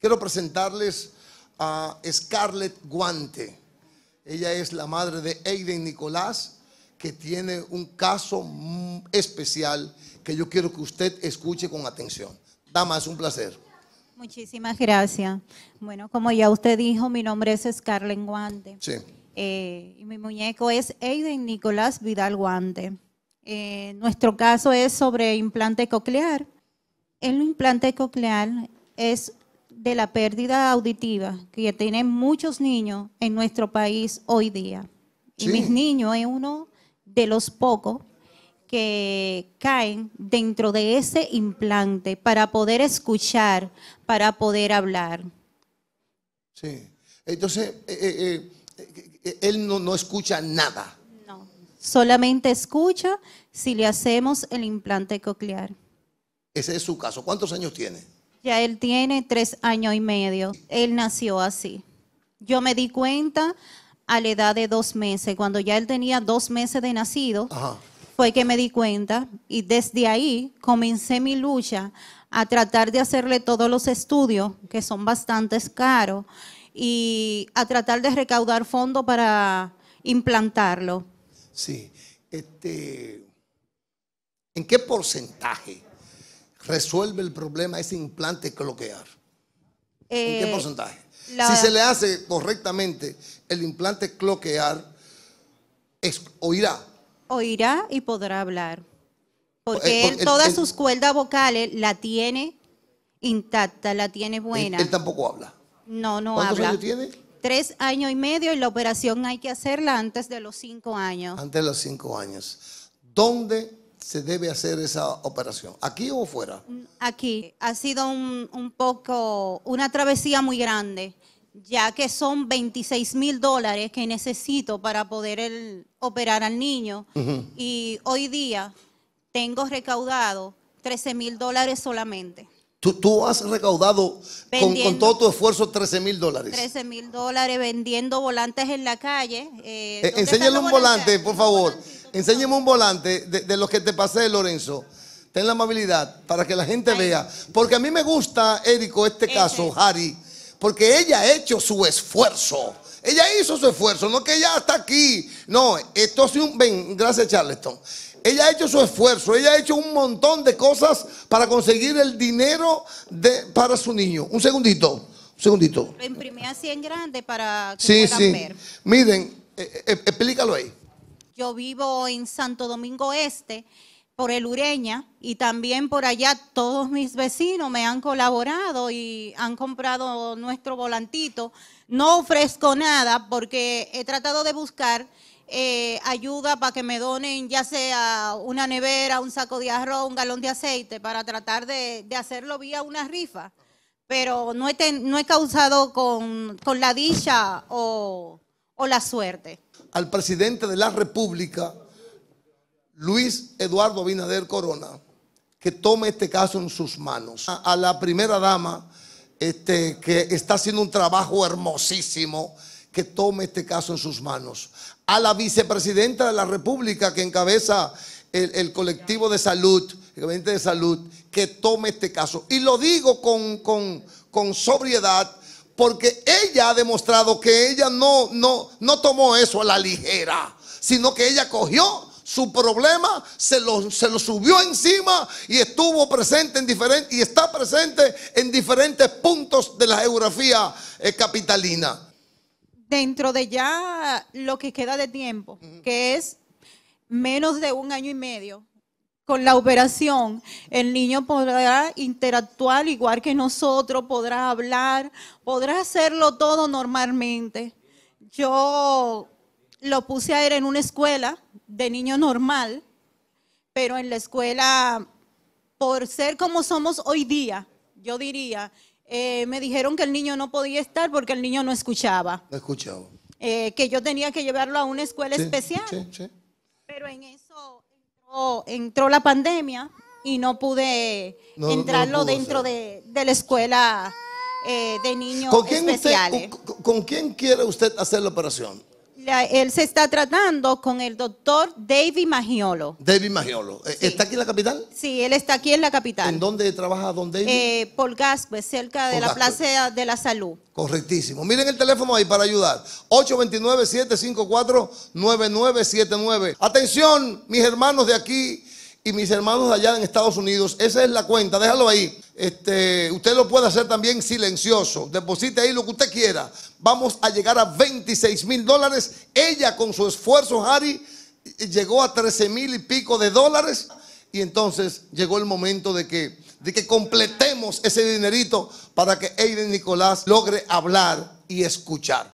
Quiero presentarles a Scarlett Guante. Ella es la madre de Aiden Nicolás, que tiene un caso mm, especial que yo quiero que usted escuche con atención. Dama, es un placer. Muchísimas gracias. Bueno, como ya usted dijo, mi nombre es Scarlett Guante. Sí. Eh, y mi muñeco es Aiden Nicolás Vidal Guante. Eh, nuestro caso es sobre implante coclear. El implante coclear es de la pérdida auditiva que tienen muchos niños en nuestro país hoy día. Y mis niños es uno de los pocos que caen dentro de ese implante para poder escuchar, para poder hablar. Sí. Entonces, eh, eh, eh, él no, no escucha nada. No, solamente escucha si le hacemos el implante coclear. Ese es su caso. ¿Cuántos años tiene? Ya él tiene tres años y medio. Él nació así. Yo me di cuenta a la edad de dos meses. Cuando ya él tenía dos meses de nacido, fue que me di cuenta. Y desde ahí comencé mi lucha a tratar de hacerle todos los estudios, que son bastante caros, y a tratar de recaudar fondos para implantarlo. Sí. Este, ¿En qué porcentaje resuelve el problema ese implante cloquear? ¿En qué eh, porcentaje? Si se le hace correctamente el implante cloquear, oirá. Oirá y podrá hablar. Porque, eh, él, todas sus cuerdas vocales la tiene intacta, la tiene buena. Él, tampoco habla. No, no habla. ¿Cuántos años tiene? Tres años y medio y la operación hay que hacerla antes de los cinco años. Antes de los cinco años. ¿Dónde se debe hacer esa operación? ¿Aquí o fuera? Aquí. Ha sido un, poco, una travesía muy grande, ya que son 26 mil dólares que necesito para poder operar al niño. Y hoy día tengo recaudado 13 mil dólares solamente. Tú, has recaudado con, todo tu esfuerzo 13 mil dólares. 13 mil dólares vendiendo volantes en la calle. Eh, eh un volante, por favor. Enséñeme un volante de, de los que te pasé, Lorenzo. Ten la amabilidad para que la gente vea. Porque a mí me gusta, Érico, este caso, Harry, porque ella ha hecho su esfuerzo. Ella hizo su esfuerzo, no que ella está aquí. No, esto es un... Ven, gracias Charleston. Ella ha hecho su esfuerzo, ella ha hecho un montón de cosas para conseguir el dinero de, para su niño. Un segundito, un segundito. Lo imprimí así en grande para que sí, puedan sí. ver. Miren, eh, eh, explícalo ahí. Yo vivo en Santo Domingo Este, por el Ureña, y también por allá todos mis vecinos me han colaborado y han comprado nuestro volantito. No ofrezco nada porque he tratado de buscar eh, ayuda para que me donen ya sea una nevera, un saco de arroz, un galón de aceite, para tratar de, hacerlo vía una rifa. Pero no he, causado con, con la dicha o o la suerte? Al presidente de la República, Luis Eduardo Abinader Corona, que tome este caso en sus manos. A, la primera dama, este, que está haciendo un trabajo hermosísimo, que tome este caso en sus manos. A la vicepresidenta de la República, que encabeza el, colectivo de salud, el gabinete de salud, que tome este caso. Y lo digo con, con, con sobriedad porque ella ha demostrado que ella no, no, no tomó eso a la ligera, sino que ella cogió su problema, se lo, subió encima y estuvo presente en diferentes, y está presente en diferentes puntos de la geografía eh, capitalina. Dentro de ya lo que queda de tiempo, que es menos de un año y medio, con la operación, el niño podrá interactuar igual que nosotros, podrá hablar, podrá hacerlo todo normalmente. Yo lo puse a ir en una escuela de niño normal, pero en la escuela, por ser como somos hoy día, yo diría, eh, me dijeron que el niño no podía estar porque el niño no escuchaba. No escuchaba. Eh, que yo tenía que llevarlo a una escuela especial. Sí, sí. Pero en eso entró la pandemia y no pude entrarlo dentro de, la escuela eh, de niños especiales. con, quién quiere usted hacer la operación? él se está tratando con el doctor David Magiolo. David Magiolo. Eh, ¿Está aquí en la capital? Sí, él está aquí en la capital. ¿En dónde trabaja don David? Eh, por cerca de la Plaza de la Salud. Correctísimo. Miren el teléfono ahí para ayudar. 829-754-9979. Atención, mis hermanos de aquí y mis hermanos de allá en Estados Unidos. Esa es la cuenta. Déjalo ahí. Este, usted lo puede hacer también silencioso. Deposite ahí lo que usted quiera. Vamos a llegar a 26 mil dólares. Ella con su esfuerzo, Harry, llegó a 13 mil y pico de dólares. Y entonces llegó el momento de que, de que completemos ese dinerito para que Aiden Nicolás logre hablar y escuchar.